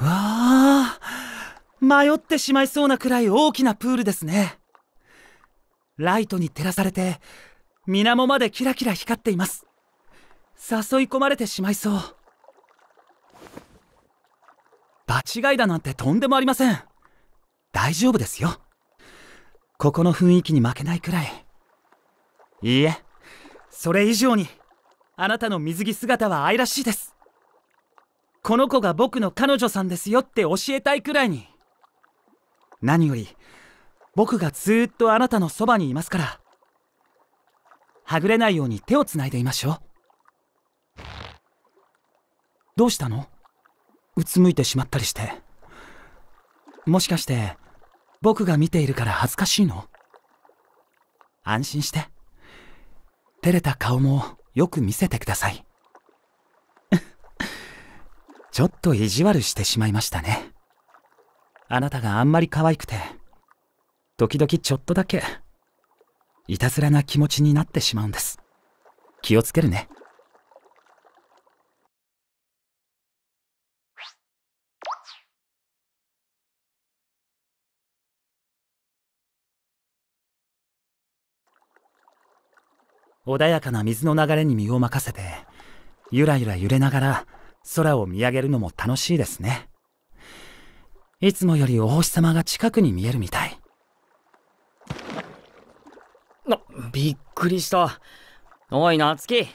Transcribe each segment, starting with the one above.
わあ迷ってしまいそうなくらい大きなプールですねライトに照らされて水面までキラキラ光っています誘い込まれてしまいそう場違いだなんてとんでもありません大丈夫ですよここの雰囲気に負けないくらいいいえそれ以上にあなたの水着姿は愛らしいですこの子が僕の彼女さんですよって教えたいくらいに何より僕がずっとあなたのそばにいますからはぐれないように手をつないでいましょうどうしたのうつむいてしまったりしてもしかして僕が見ているから恥ずかしいの安心して照れた顔もよく見せてくださいちょっと意地悪してしまいましたねあなたがあんまり可愛くて時々ちょっとだけいたずらな気持ちになってしまうんです気をつけるね穏やかな水の流れに身を任せてゆらゆら揺れながら空を見上げるのも楽しいですね。いつもよりお星様が近くに見えるみたい。な、びっくりした。おい、夏き。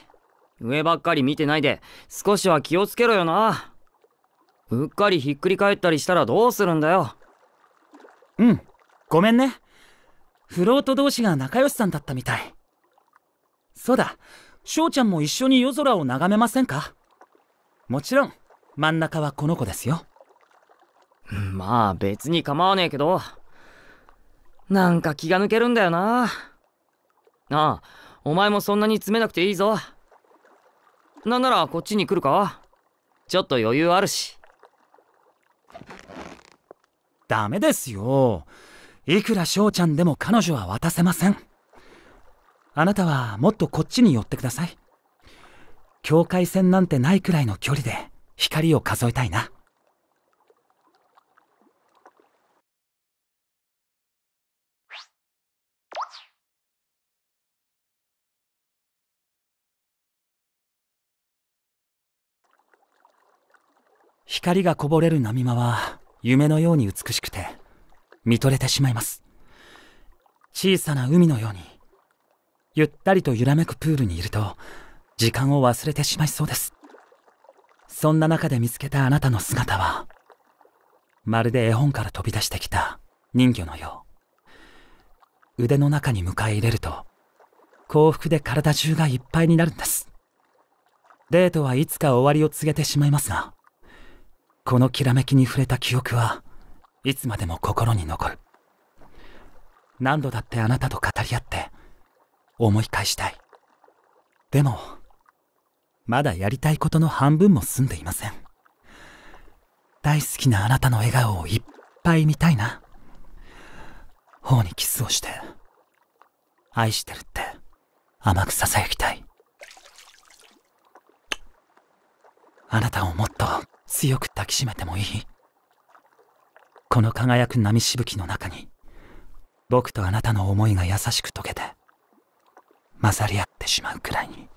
上ばっかり見てないで、少しは気をつけろよな。うっかりひっくり返ったりしたらどうするんだよ。うん、ごめんね。フロート同士が仲良しさんだったみたい。そうだ、翔ちゃんも一緒に夜空を眺めませんかもちろん真ん中はこの子ですよまあ別に構わねえけどなんか気が抜けるんだよなああお前もそんなに詰めなくていいぞなんならこっちに来るかちょっと余裕あるしダメですよいくら翔ちゃんでも彼女は渡せませんあなたはもっとこっちに寄ってください境界線なんてないくらいの距離で光を数えたいな。光がこぼれる波間は夢のように美しくて見とれてしまいます小さな海のようにゆったりと揺らめくプールにいると時間を忘れてしまいそうですそんな中で見つけたあなたの姿はまるで絵本から飛び出してきた人魚のよう腕の中に迎え入れると幸福で体中がいっぱいになるんですデートはいつか終わりを告げてしまいますがこのきらめきに触れた記憶はいつまでも心に残る何度だってあなたと語り合って思い返したいでもまだやりたいことの半分も済んでいません大好きなあなたの笑顔をいっぱい見たいな頬にキスをして愛してるって甘く囁きたいあなたをもっと強く抱きしめてもいいこの輝く波しぶきの中に僕とあなたの思いが優しく溶けて混ざり合ってしまうくらいに。